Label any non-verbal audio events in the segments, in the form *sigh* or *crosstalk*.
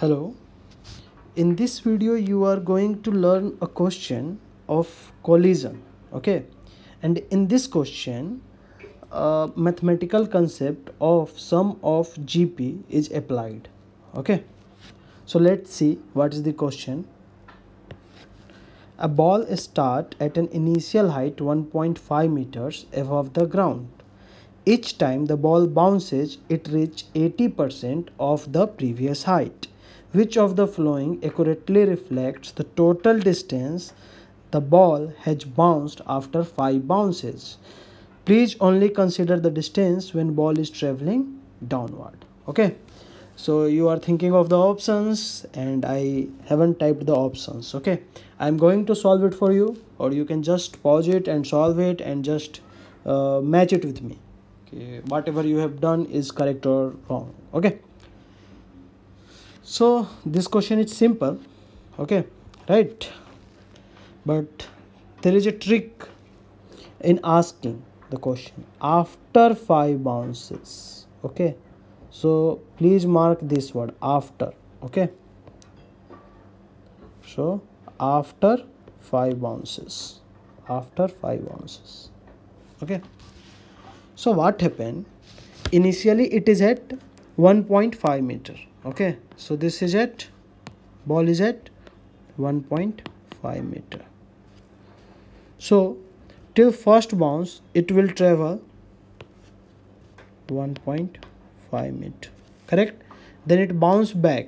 Hello. In this video you are going to learn a question of collision. Okay. And in this question a mathematical concept of sum of GP is applied. Okay. So let's see what is the question. A ball starts at an initial height 1.5 meters above the ground. Each time the ball bounces, it reaches 80% of the previous height which of the following accurately reflects the total distance the ball has bounced after 5 bounces please only consider the distance when ball is traveling downward okay so you are thinking of the options and i haven't typed the options okay i'm going to solve it for you or you can just pause it and solve it and just uh, match it with me okay whatever you have done is correct or wrong okay so this question is simple okay right but there is a trick in asking the question after five bounces okay so please mark this word after okay so after five bounces after five bounces okay so what happened initially it is at 1.5 meter okay so this is at ball is at 1.5 meter so till first bounce it will travel 1.5 meter correct then it bounce back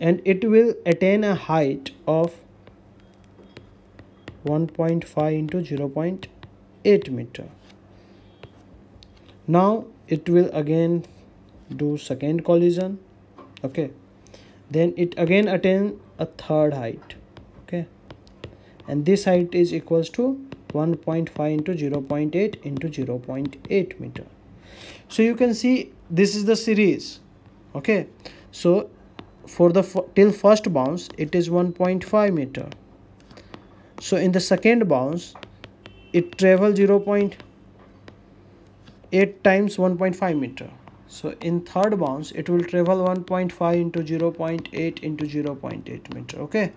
and it will attain a height of 1.5 into 0.8 meter now it will again do second collision okay then it again attain a third height okay and this height is equals to 1.5 into 0.8 into 0.8 meter so you can see this is the series okay so for the till first bounce it is 1.5 meter so in the second bounce it travel 0. 8 times 1.5 meter so in third bounce it will travel 1.5 into 0.8 into 0.8 meter okay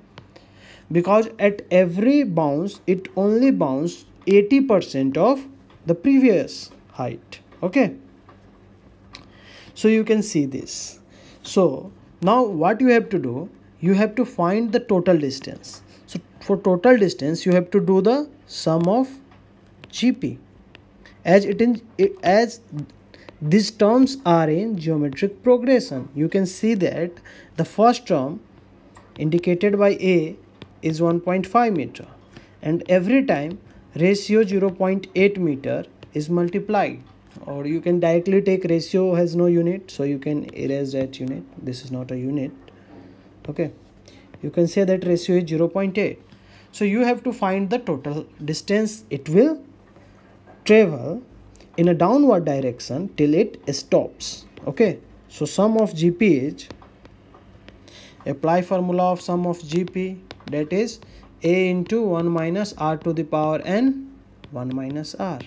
because at every bounce it only bounce 80 percent of the previous height okay so you can see this so now what you have to do you have to find the total distance so for total distance you have to do the sum of gp as it is as these terms are in geometric progression you can see that the first term indicated by a is 1.5 meter and every time ratio 0.8 meter is multiplied or you can directly take ratio has no unit so you can erase that unit this is not a unit okay you can say that ratio is 0.8 so you have to find the total distance it will travel in a downward direction till it stops okay so sum of G P H. apply formula of sum of gp that is a into 1 minus r to the power n 1 minus r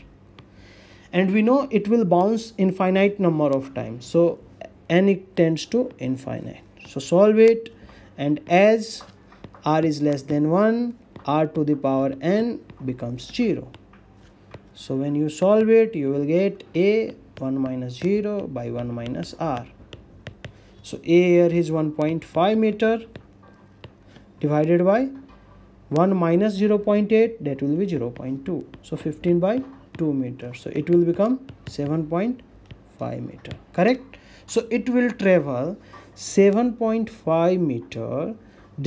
and we know it will bounce infinite number of times so n it tends to infinite so solve it and as r is less than 1 r to the power n becomes 0 so when you solve it you will get a 1 minus 0 by 1 minus r so a here is 1.5 meter divided by 1 minus 0 0.8 that will be 0 0.2 so 15 by 2 meter so it will become 7.5 meter correct so it will travel 7.5 meter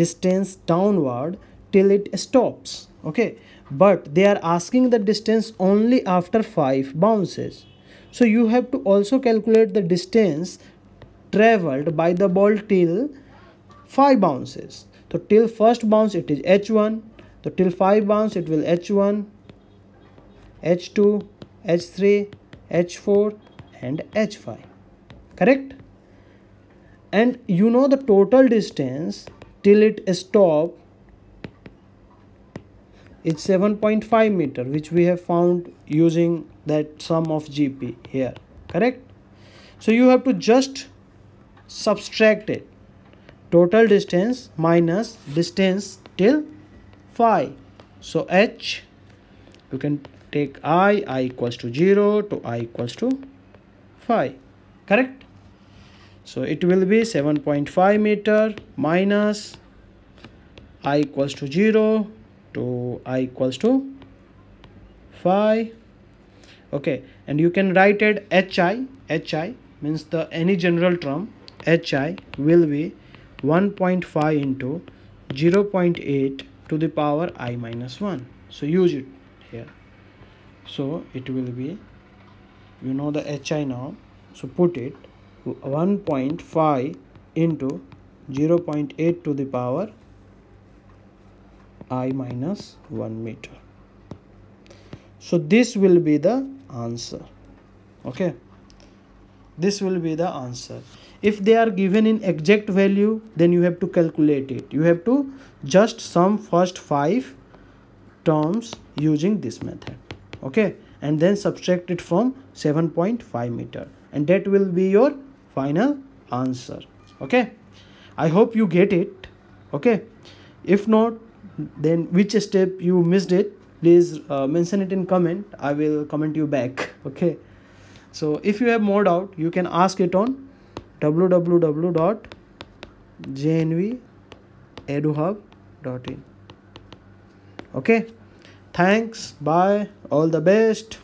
distance downward till it stops okay but they are asking the distance only after 5 bounces. So you have to also calculate the distance traveled by the ball till 5 bounces. So till first bounce it is h1, so till 5 bounce it will h1, h2, h3, h4 and h5 correct and you know the total distance till it stop it's 7.5 meter which we have found using that sum of gp here correct so you have to just subtract it total distance minus distance till phi so h you can take i i equals to 0 to i equals to phi correct so it will be 7.5 meter minus i equals to 0 to i equals to phi okay and you can write it hi hi means the any general term hi will be 1.5 into 0 0.8 to the power i minus 1 so use it here so it will be you know the hi now so put it 1.5 into 0 0.8 to the power i minus 1 meter so this will be the answer okay this will be the answer if they are given in exact value then you have to calculate it you have to just sum first five terms using this method okay and then subtract it from 7.5 meter and that will be your final answer okay i hope you get it okay if not then which step you missed it please uh, mention it in comment i will comment you back *laughs* okay so if you have more doubt you can ask it on www.jnveduhub.in okay thanks bye all the best